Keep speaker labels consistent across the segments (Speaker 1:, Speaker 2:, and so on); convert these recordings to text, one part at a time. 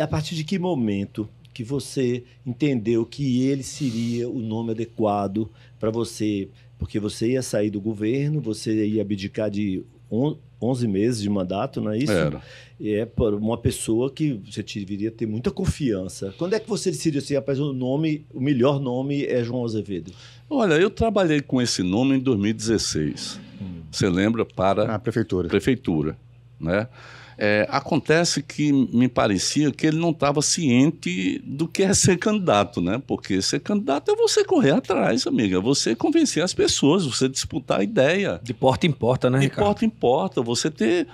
Speaker 1: É a partir de que momento que você entendeu que ele seria o nome adequado para você? Porque você ia sair do governo, você ia abdicar de 11 meses de mandato, não é isso? Era. E é por uma pessoa que você deveria ter muita confiança. Quando é que você decidiu assim, rapaz, o nome, o melhor nome é João Azevedo? Olha, eu trabalhei com esse nome em 2016. Hum. Você lembra? Para... a prefeitura. Prefeitura, né? É, acontece que me parecia que ele não estava ciente do que é ser candidato, né? Porque ser candidato é você correr atrás, amiga, é você convencer as pessoas, você disputar a ideia. De porta em porta, né? De Ricardo? porta em porta, você ter.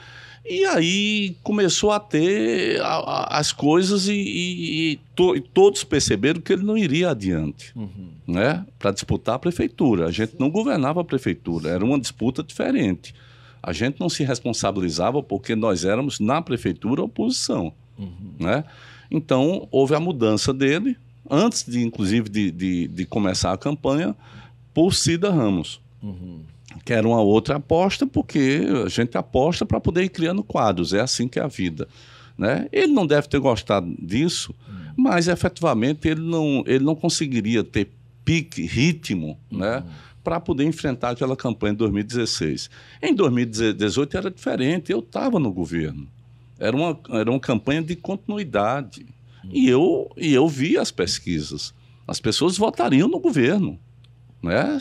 Speaker 1: E aí começou a ter a, a, as coisas e, e, e, to, e, todos perceberam que ele não iria adiante, uhum. né? Para disputar a prefeitura. A gente não governava a prefeitura, era uma disputa diferente a gente não se responsabilizava porque nós éramos, na prefeitura, oposição. Uhum. Né? Então, houve a mudança dele, antes de, inclusive, de, de, de começar a campanha, por Cida Ramos. Uhum. Que era uma outra aposta, porque a gente aposta para poder ir criando quadros, é assim que é a vida. Né? Ele não deve ter gostado disso, uhum. mas efetivamente ele não, ele não conseguiria ter pique, ritmo, né? Uhum para poder enfrentar aquela campanha de 2016. Em 2018 era diferente, eu estava no governo. Era uma, era uma campanha de continuidade. E eu, e eu vi as pesquisas. As pessoas votariam no governo. Né?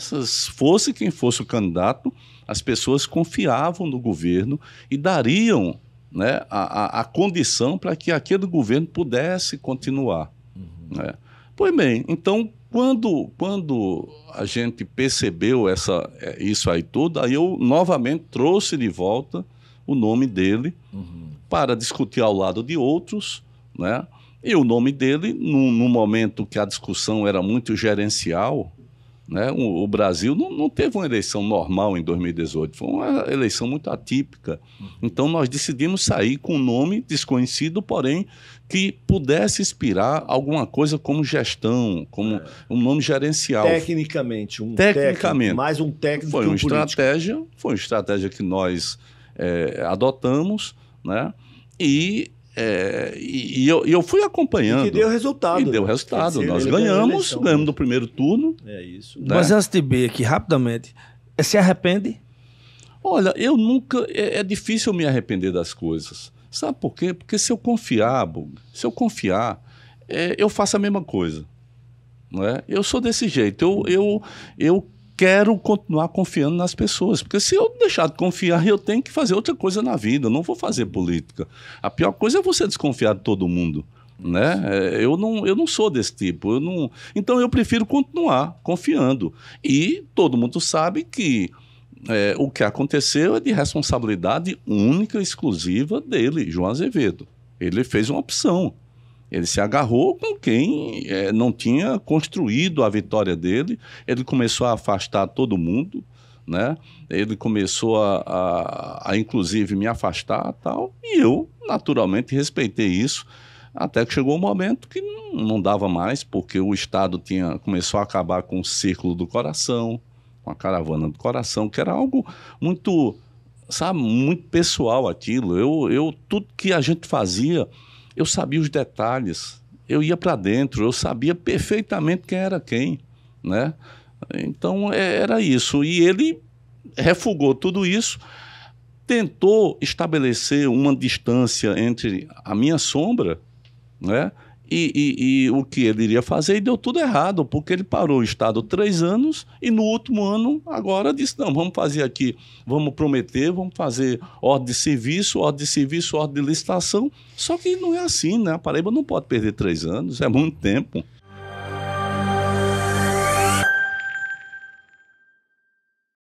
Speaker 1: Fosse quem fosse o candidato, as pessoas confiavam no governo e dariam né, a, a, a condição para que aquele governo pudesse continuar. Uhum. Né? Pois bem, então quando, quando a gente percebeu essa, é, isso aí tudo, aí eu novamente trouxe de volta o nome dele uhum. para discutir ao lado de outros, né? E o nome dele, no num momento que a discussão era muito gerencial, né? O, o, Brasil não, não, teve uma eleição normal em 2018, foi uma eleição muito atípica. Uhum. Então nós decidimos sair com um nome desconhecido, porém que pudesse inspirar alguma coisa como gestão, como é. um nome gerencial. Tecnicamente, um tecnicamente técnico, mais um técnico. Foi uma um estratégia, foi uma estratégia que nós é, adotamos, né? E é, e, e, eu, eu fui acompanhando. E deu resultado. E deu resultado. Nós ganhamos, ganhamos do primeiro turno. É isso. Né? Mas antes de B aqui, rapidamente, se arrepende? Olha, eu nunca. É, é difícil me arrepender das coisas. Sabe por quê? Porque se eu confiar, se eu confiar, é, eu faço a mesma coisa. é Eu sou desse jeito. Eu, eu, eu quero continuar confiando nas pessoas, porque se eu deixar de confiar, eu tenho que fazer outra coisa na vida, eu não vou fazer política. A pior coisa é você desconfiar de todo mundo. Né? É, eu, não, eu não sou desse tipo. Eu não... Então eu prefiro continuar confiando. E todo mundo sabe que é, o que aconteceu é de responsabilidade única e exclusiva dele, João Azevedo. Ele fez uma opção. Ele se agarrou com quem é, não tinha construído a vitória dele. Ele começou a afastar todo mundo, né? Ele começou a, a, a inclusive me afastar tal. E eu, naturalmente, respeitei isso. Até que chegou um momento que não, não dava mais, porque o Estado tinha começou a acabar com o círculo do coração, com a caravana do coração, que era algo muito, sabe, muito pessoal aquilo. Eu, eu tudo que a gente fazia eu sabia os detalhes, eu ia para dentro, eu sabia perfeitamente quem era quem, né? Então é, era isso. E ele refugou tudo isso, tentou estabelecer uma distância entre a minha sombra, né? E, e, e, o que ele iria fazer, e deu tudo errado, porque ele parou o Estado três anos e no último ano agora disse: não, vamos fazer aqui, vamos prometer, vamos fazer ordem de serviço, ordem de serviço, ordem de licitação. Só que não é assim, né? A Paraíba não pode perder três anos, é muito tempo.